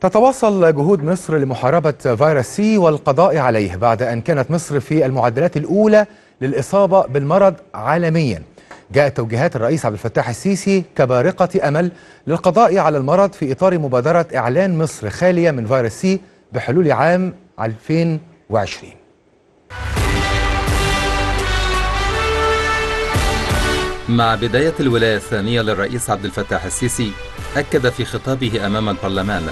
تتواصل جهود مصر لمحاربة فيروس سي والقضاء عليه بعد أن كانت مصر في المعدلات الأولى للإصابة بالمرض عالميا جاءت توجيهات الرئيس عبد الفتاح السيسي كبارقة أمل للقضاء على المرض في إطار مبادرة إعلان مصر خالية من فيروس سي بحلول عام 2020 مع بداية الولاية الثانية للرئيس عبد الفتاح السيسي أكد في خطابه أمام البرلمان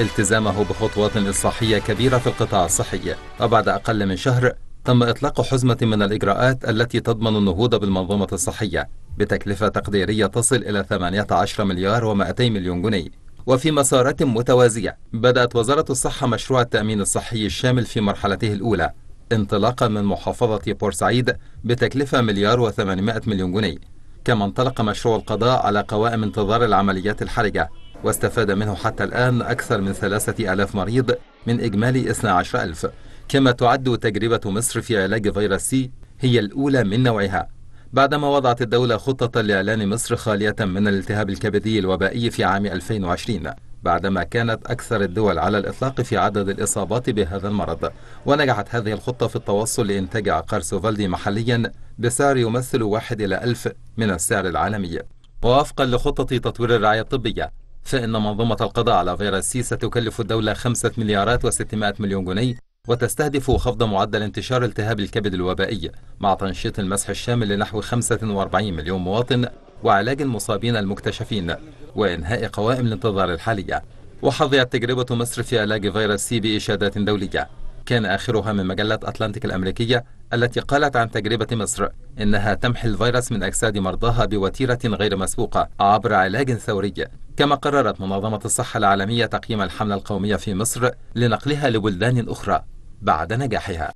التزامه بخطوات إصلاحية كبيرة في القطاع الصحي وبعد أقل من شهر تم إطلاق حزمة من الإجراءات التي تضمن النهوض بالمنظومة الصحية بتكلفة تقديرية تصل إلى 18 مليار و200 مليون جنيه وفي مسارات متوازية بدأت وزارة الصحة مشروع التأمين الصحي الشامل في مرحلته الأولى انطلاقا من محافظة بورسعيد بتكلفة مليار و800 مليون جنيه كما انطلق مشروع القضاء على قوائم انتظار العمليات الحرجة واستفاد منه حتى الآن أكثر من ثلاثة ألاف مريض من إجمالي 12 ألف كما تعد تجربة مصر في علاج فيروس سي هي الأولى من نوعها بعدما وضعت الدولة خطة لإعلان مصر خالية من الالتهاب الكبدي الوبائي في عام 2020 بعدما كانت أكثر الدول على الإطلاق في عدد الإصابات بهذا المرض ونجحت هذه الخطة في التوصل لإنتاج عقار سوفالدي محليا بسعر يمثل واحد إلى ألف من السعر العالمي ووفقا لخطة تطوير الرعاية الطبية فإن منظومة القضاء على فيروس سي ستكلف الدولة خمسة مليارات وستمائة مليون جنيه وتستهدف خفض معدل انتشار التهاب الكبد الوبائي مع تنشيط المسح الشامل لنحو 45 مليون مواطن وعلاج المصابين المكتشفين وإنهاء قوائم الانتظار الحالية وحظيت تجربة مصر في علاج فيروس سي بإشادات دولية كان آخرها من مجلة أتلانتيك الأمريكية التي قالت عن تجربة مصر إنها تمحي الفيروس من أجساد مرضاها بوتيرة غير مسبوقة عبر علاج ثوري كما قررت منظمة الصحة العالمية تقييم الحملة القومية في مصر لنقلها لبلدان أخرى بعد نجاحها